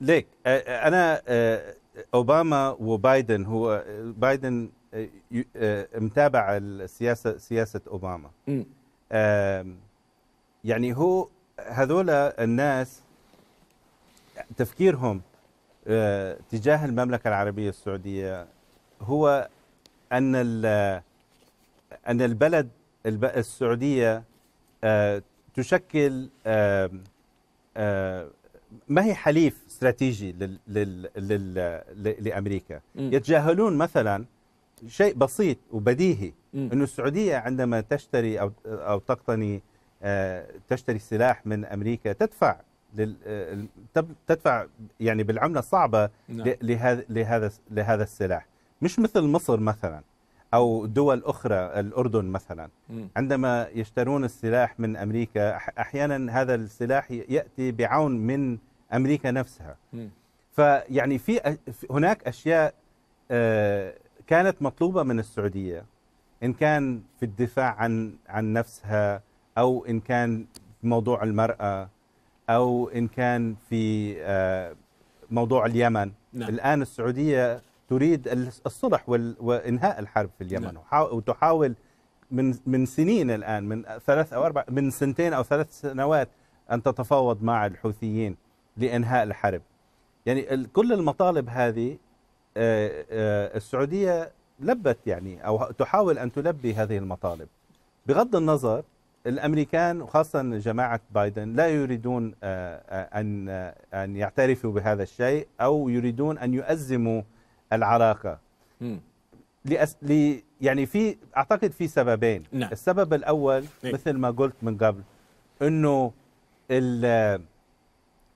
ليك انا اوباما وبايدن هو بايدن متابع السياسه سياسه اوباما م. يعني هو هذول الناس تفكيرهم تجاه المملكه العربيه السعوديه هو ان ان البلد السعوديه تشكل ما هي حليف استراتيجي لامريكا يتجاهلون مثلا شيء بسيط وبديهي انه السعوديه عندما تشتري او او تقتني آه، تشتري سلاح من امريكا تدفع لل... آه، تدفع يعني بالعمله الصعبه نعم. لهذا لهذا السلاح مش مثل مصر مثلا أو دول أخرى الأردن مثلا عندما يشترون السلاح من أمريكا أحيانا هذا السلاح يأتي بعون من أمريكا نفسها فيعني في هناك أشياء آه، كانت مطلوبة من السعودية إن كان في الدفاع عن عن نفسها أو إن كان في موضوع المرأة أو إن كان في آه، موضوع اليمن نعم. الآن السعودية تريد الصلح وانهاء الحرب في اليمن نعم. وتحاول من من سنين الان من ثلاث او اربع من سنتين او ثلاث سنوات ان تتفاوض مع الحوثيين لانهاء الحرب. يعني كل المطالب هذه السعوديه لبت يعني او تحاول ان تلبي هذه المطالب. بغض النظر الامريكان وخاصه جماعه بايدن لا يريدون ان ان يعترفوا بهذا الشيء او يريدون ان يؤزموا العلاقه م. لأس... لي يعني في اعتقد في سببين نعم. السبب الاول إيه؟ مثل ما قلت من قبل انه ال...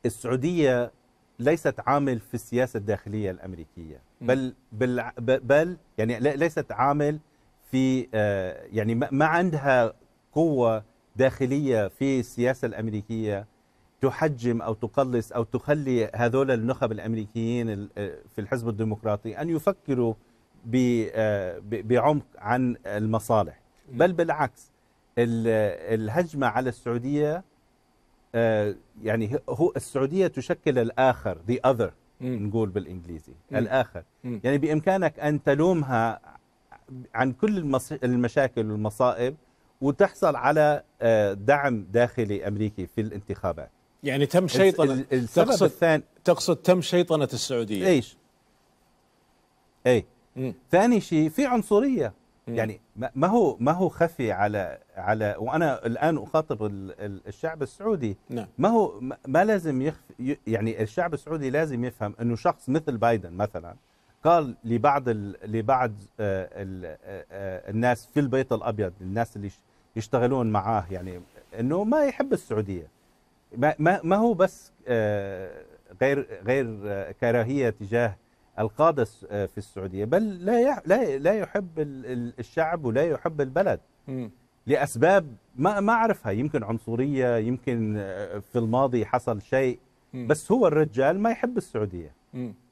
السعوديه ليست عامل في السياسه الداخليه الامريكيه بل بل, بل يعني ليست عامل في آه، يعني ما عندها قوه داخليه في السياسه الامريكيه تحجم أو تقلص أو تخلي هذول النخب الأمريكيين آه، في الحزب الديمقراطي أن يفكروا آه، بعمق عن المصالح نعم. بل بالعكس الهجمة على السعودية آه، يعني هو السعودية تشكل الآخر ذا اذر نقول بالإنجليزي الآخر يعني بإمكانك أن تلومها عن كل المشاكل والمصائب وتحصل على دعم داخلي أمريكي في الانتخابات يعني تم شيطنة السبب تقصد الثاني تقصد تم شيطنة السعودية ايش؟ اي مم. ثاني شيء في عنصرية مم. يعني ما هو ما هو خفي على على وانا الان اخاطب الشعب السعودي نعم. ما هو ما لازم يخفي يعني الشعب السعودي لازم يفهم انه شخص مثل بايدن مثلا قال لبعض ال لبعض آآ آه، آه، آه، الناس في البيت الابيض الناس اللي يشتغلون معاه يعني انه ما يحب السعوديه ما هو بس آه، غير غير آه، كراهيه تجاه القاده آه، في السعوديه بل لا لا لا يحب الشعب ولا يحب البلد لاسباب ما ما اعرفها يمكن عنصريه يمكن في الماضي حصل شيء بس هو الرجال ما يحب السعوديه